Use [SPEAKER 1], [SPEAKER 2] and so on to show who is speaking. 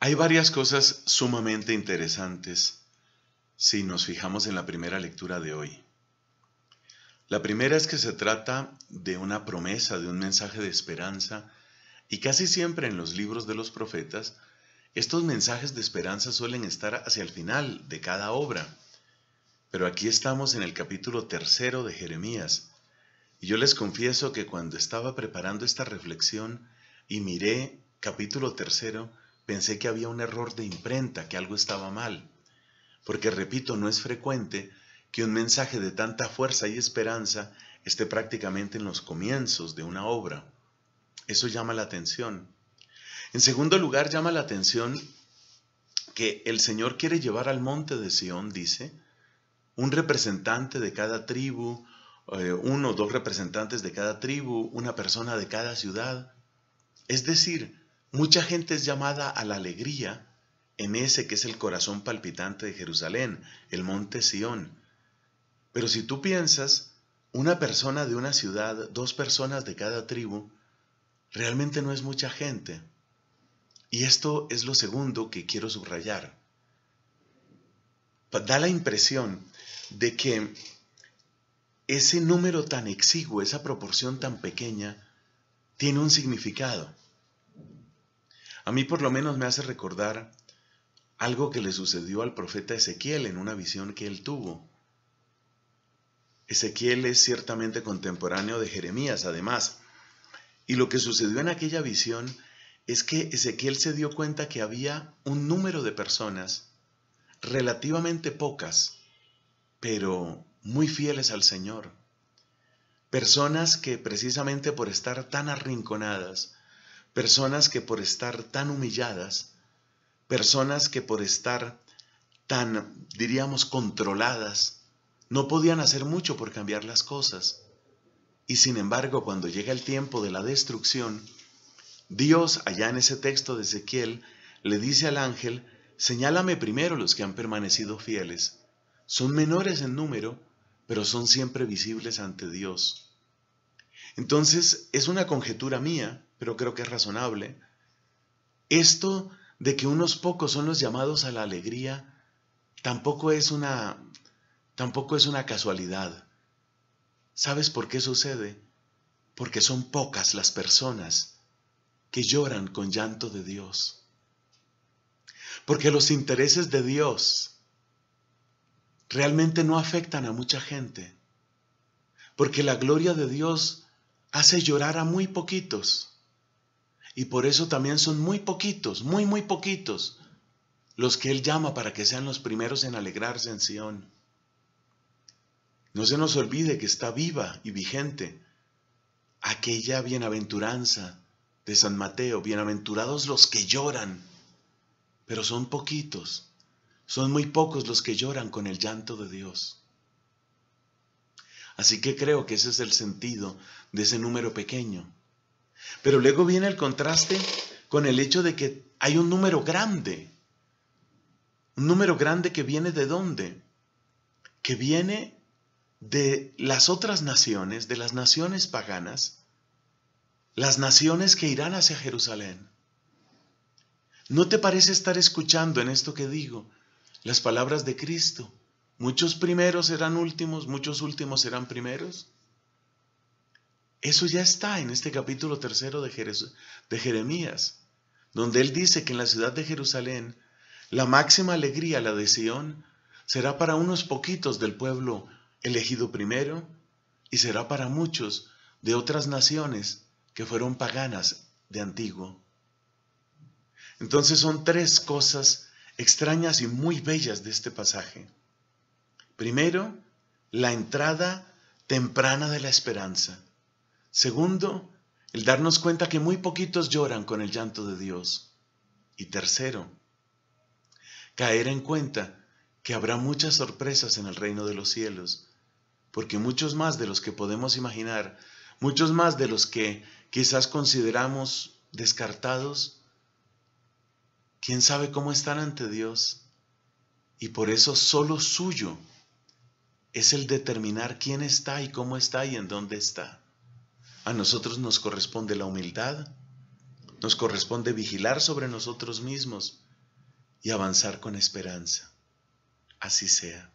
[SPEAKER 1] Hay varias cosas sumamente interesantes si nos fijamos en la primera lectura de hoy. La primera es que se trata de una promesa, de un mensaje de esperanza, y casi siempre en los libros de los profetas, estos mensajes de esperanza suelen estar hacia el final de cada obra. Pero aquí estamos en el capítulo tercero de Jeremías, y yo les confieso que cuando estaba preparando esta reflexión y miré capítulo tercero, Pensé que había un error de imprenta, que algo estaba mal, porque repito, no es frecuente que un mensaje de tanta fuerza y esperanza esté prácticamente en los comienzos de una obra. Eso llama la atención. En segundo lugar, llama la atención que el Señor quiere llevar al monte de Sión, dice, un representante de cada tribu, eh, uno o dos representantes de cada tribu, una persona de cada ciudad. Es decir, Mucha gente es llamada a la alegría en ese que es el corazón palpitante de Jerusalén, el monte Sión. Pero si tú piensas, una persona de una ciudad, dos personas de cada tribu, realmente no es mucha gente. Y esto es lo segundo que quiero subrayar. Da la impresión de que ese número tan exiguo, esa proporción tan pequeña, tiene un significado. A mí por lo menos me hace recordar algo que le sucedió al profeta Ezequiel en una visión que él tuvo. Ezequiel es ciertamente contemporáneo de Jeremías, además. Y lo que sucedió en aquella visión es que Ezequiel se dio cuenta que había un número de personas, relativamente pocas, pero muy fieles al Señor. Personas que precisamente por estar tan arrinconadas, personas que por estar tan humilladas, personas que por estar tan, diríamos, controladas, no podían hacer mucho por cambiar las cosas. Y sin embargo, cuando llega el tiempo de la destrucción, Dios, allá en ese texto de Ezequiel, le dice al ángel, señálame primero los que han permanecido fieles. Son menores en número, pero son siempre visibles ante Dios. Entonces, es una conjetura mía, pero creo que es razonable. Esto de que unos pocos son los llamados a la alegría tampoco es una tampoco es una casualidad. ¿Sabes por qué sucede? Porque son pocas las personas que lloran con llanto de Dios. Porque los intereses de Dios realmente no afectan a mucha gente. Porque la gloria de Dios hace llorar a muy poquitos. Y por eso también son muy poquitos, muy, muy poquitos, los que Él llama para que sean los primeros en alegrarse en Sión. No se nos olvide que está viva y vigente aquella bienaventuranza de San Mateo, bienaventurados los que lloran, pero son poquitos, son muy pocos los que lloran con el llanto de Dios. Así que creo que ese es el sentido de ese número pequeño. Pero luego viene el contraste con el hecho de que hay un número grande. Un número grande que viene de dónde? Que viene de las otras naciones, de las naciones paganas, las naciones que irán hacia Jerusalén. ¿No te parece estar escuchando en esto que digo las palabras de Cristo? Muchos primeros serán últimos, muchos últimos serán primeros. Eso ya está en este capítulo tercero de, de Jeremías, donde él dice que en la ciudad de Jerusalén la máxima alegría, la de Sión, será para unos poquitos del pueblo elegido primero y será para muchos de otras naciones que fueron paganas de antiguo. Entonces son tres cosas extrañas y muy bellas de este pasaje. Primero, la entrada temprana de la esperanza. Segundo, el darnos cuenta que muy poquitos lloran con el llanto de Dios. Y tercero, caer en cuenta que habrá muchas sorpresas en el reino de los cielos, porque muchos más de los que podemos imaginar, muchos más de los que quizás consideramos descartados, quién sabe cómo están ante Dios. Y por eso solo suyo es el determinar quién está y cómo está y en dónde está. A nosotros nos corresponde la humildad, nos corresponde vigilar sobre nosotros mismos y avanzar con esperanza. Así sea.